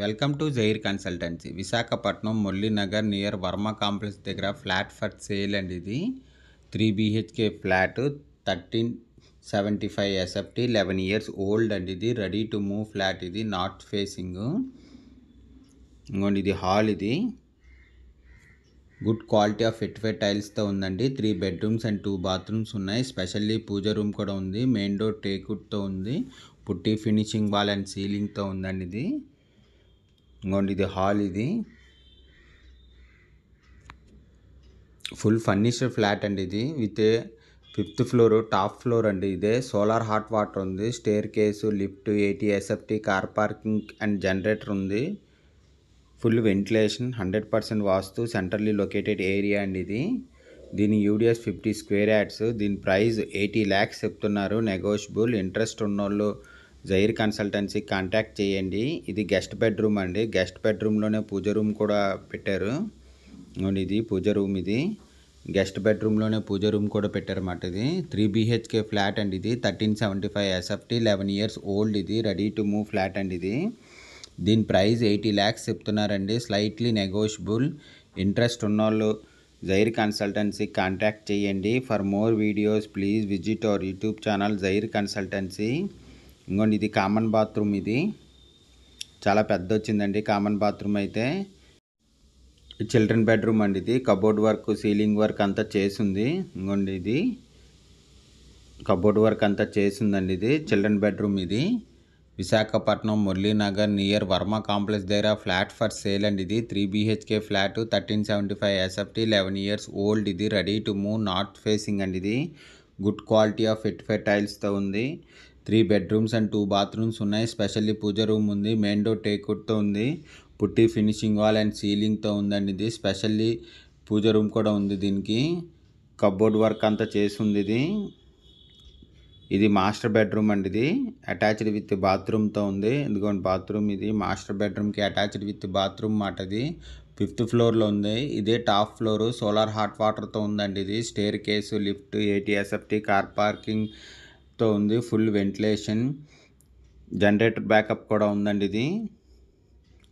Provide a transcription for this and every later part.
welcome to Zair consultancy Visakhapatnam Muralinagar near Varma complex దగ్గర flat for sale అండి ఇది three BHK flat thirteen seventy five SFT eleven years old అండి ఇది ready to move flat ఇది north facing ఇంకోండి ఇది హాల్ ఇది good quality of vitrified టైల్స్తో ఉందండి three bedrooms and two bathrooms ఉన్నాయి స్పెషల్లీ పూజ రూమ్ కూడా ఉంది మెయిన్ డోర్ టేకుడ్తో ఉంది పుట్టి ఫినిషింగ్ వాల్ అండ్ సీలింగ్తో ఉందండి ఇది ఇంకోండి ఇది హాల్ ఇది ఫుల్ ఫర్నిచర్ ఫ్లాట్ అండి ఇది with fifth floor top floor అండి ఇదే సోలార్ హాట్ వాటర్ ఉంది staircase lift eighty SFT car parking and generator ఉంది full ventilation hundred percent vastu centrally located area అండి ఇది దీని యూడిఎస్ ఫిఫ్టీ స్క్వేర్ యాడ్స్ దీని ప్రైస్ ఎయిటీ ల్యాక్స్ చెప్తున్నారు నెగోషియబుల్ ఇంట్రెస్ట్ ఉన్నోళ్ళు జైర్ కన్సల్టెన్సీ కాంటాక్ట్ చేయండి ఇది గెస్ట్ బెడ్రూమ్ అండి గెస్ట్ బెడ్రూమ్లోనే పూజ రూమ్ కూడా పెట్టారు ఇది పూజ రూమ్ ఇది గెస్ట్ బెడ్రూమ్లోనే పూజ రూమ్ కూడా పెట్టారన్నమాట ఇది త్రీ బీహెచ్కే ఫ్లాట్ అండి ఇది thirteen seventy five SFT eleven years old ఇది రెడీ టు మూవ్ ఫ్లాట్ అండి ఇది దీని ప్రైస్ ఎయిటీ ల్యాక్స్ చెప్తున్నారండి స్లైట్లీ నెగోషియబుల్ ఇంట్రెస్ట్ ఉన్నోళ్ళు జైర్ కన్సల్టెన్సీ కాంటాక్ట్ చేయండి for more videos please visit our YouTube channel Jair consultancy ఇంకోండి ఇది కామన్ బాత్రూమ్ ఇది చాలా పెద్ద వచ్చిందండి కామన్ బాత్రూమ్ అయితే చిల్డ్రన్ బెడ్రూమ్ అండి ఇది కబోర్డ్ వర్క్ సీలింగ్ వర్క్ అంతా చేసింది ఇంకోండి ఇది కబోర్డ్ వర్క్ అంతా చేసిందండి ఇది చిల్డ్రన్ బెడ్రూమ్ ఇది విశాఖపట్నం మురళీనగర్ నియర్ వర్మ కాంప్లెక్స్ దగ్గర ఫ్లాట్ ఫర్ సేల్ అండి ఇది three BHK flat thirteen seventy five SFT eleven years old ఇది ready to move north facing అండి ఇది good quality of vitrified టైల్స్తో ఉంది three bedrooms and two bathrooms ఉన్నాయి స్పెషల్లీ పూజ రూమ్ ఉంది మెయిన్ డోర్ టేక్వుడ్తో ఉంది పుట్టి ఫినిషింగ్ వాల్ అండ్ సీలింగ్తో ఉందండి ఇది స్పెషల్లీ పూజ రూమ్ కూడా ఉంది దీనికి కబోర్డ్ వర్క్ అంతా చేసి ఉంది ఇది ఇది మాస్టర్ బెడ్రూమ్ అండి ఇది అటాచ్డ్ విత్ బాత్రూమ్తో ఉంది ఎందుకంటే బాత్రూమ్ ఇది మాస్టర్ బెడ్రూమ్కి అటాచ్డ్ విత్ బాత్రూమ్ మాట ఇది ఫిఫ్త్ ఫ్లోర్లో ఉంది ఇదే టాప్ ఫ్లోర్ సోలార్ హాట్ వాటర్తో ఉందండి ఇది staircase lift eighty SFT car parking తో ఉంది ఫుల్ వెంటిలేషన్ జనరేటర్ బ్యాకప్ కూడా ఉందండి ఇది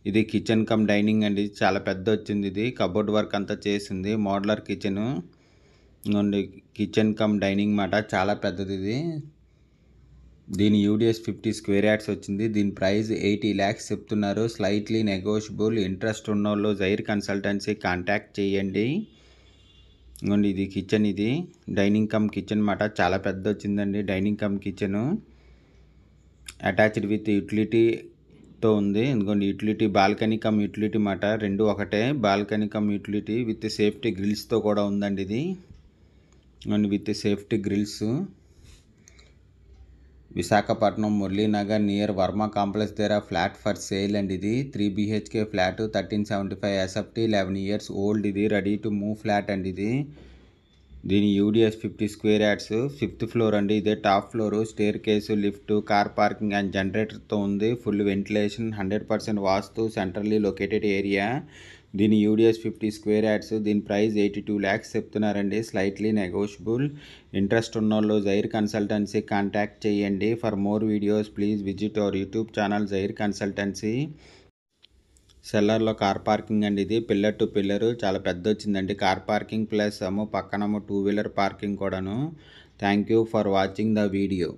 ఇది కిచెన్ కమ్ డైనింగ్ అండి చాలా పెద్ద వచ్చింది ఇది కబోర్డ్ వర్క్ అంతా చేసింది మోడలర్ కిచెన్ నుండి కిచెన్ కమ్ డైనింగ్ మాట చాలా పెద్దది ఇది దీని యూడిఎస్ ఫిఫ్టీ స్క్వేర్ యాడ్స్ వచ్చింది దీని ప్రైస్ ఎయిటీ ల్యాక్స్ చెప్తున్నారు స్లైట్లీ నెగోషియబుల్ ఇంట్రెస్ట్ ఉన్నోళ్ళు జైర్ కన్సల్టెన్సీ కాంటాక్ట్ చేయండి ఇంకోండి ఇది కిచెన్ ఇది డైనింగ్ కమ్ కిచెన్ అనమాట చాలా పెద్ద వచ్చిందండి dining cum kitchen attached with యూటిలిటీతో ఉంది ఎందుకంటే యూటిలిటీ బాల్కనీ కమ్ యూటిలిటీ మాట రెండు ఒకటే balcony cum utility with safety గ్రిల్స్తో కూడా ఉందండి ఇది and with safety grills Visakhapatnam Muralinagar near Varma complex దగ్గర ఫ్లాట్ ఫర్ సేల్ అండ్ ఇది three BHK flat thirteen seventy five SFT eleven years old ఇది రెడీ టు మూవ్ ఫ్లాట్ అండి ఇది దీని UDS fifty square yards fifth floor అండి ఇదే top floor staircase lift car parking and జనరేటర్తో ఉంది full ventilation hundred percent vastu centrally located area దీని UDS fifty square yards దీని ప్రైస్ ఎయిటీ టూ ల్యాక్స్ చెప్తున్నారండి స్లైట్లీ నెగోషియబుల్ ఇంట్రెస్ట్ ఉన్న వాళ్ళు జైర్ కన్సల్టెన్సీ కాంటాక్ట్ చేయండి for more videos please visit our YouTube channel Jair consultancy సెల్లర్లో కార్ పార్కింగ్ అండి ఇది పిల్లర్ టు పిల్లరు చాలా పెద్ద వచ్చిందండి కార్ పార్కింగ్ ప్లస్ ఏమో పక్కనమో టూ వీలర్ పార్కింగ్ కూడాను thank you for watching the video